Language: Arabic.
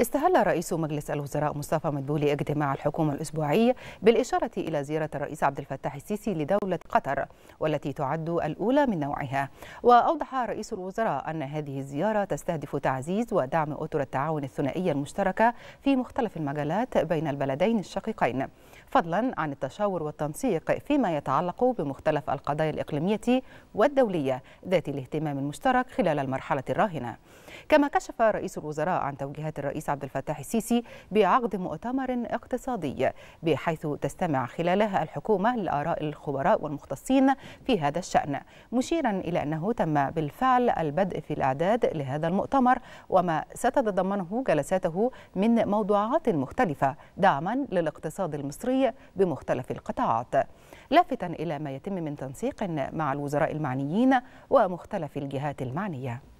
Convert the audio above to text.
استهل رئيس مجلس الوزراء مصطفى مدبولي اجتماع الحكومة الأسبوعي بالإشارة إلى زيارة الرئيس عبد الفتاح السيسي لدولة قطر والتي تعد الأولى من نوعها وأوضح رئيس الوزراء أن هذه الزيارة تستهدف تعزيز ودعم أطر التعاون الثنائية المشتركة في مختلف المجالات بين البلدين الشقيقين فضلا عن التشاور والتنسيق فيما يتعلق بمختلف القضايا الإقليمية والدولية ذات الاهتمام المشترك خلال المرحلة الراهنة كما كشف رئيس الوزراء عن توجيهات الرئيس الرئيس عبد الفتاح السيسي بعقد مؤتمر اقتصادي بحيث تستمع خلالها الحكومة لآراء الخبراء والمختصين في هذا الشأن مشيرا إلى أنه تم بالفعل البدء في الإعداد لهذا المؤتمر وما ستتضمنه جلساته من موضوعات مختلفة دعما للاقتصاد المصري بمختلف القطاعات لافتا إلى ما يتم من تنسيق مع الوزراء المعنيين ومختلف الجهات المعنيه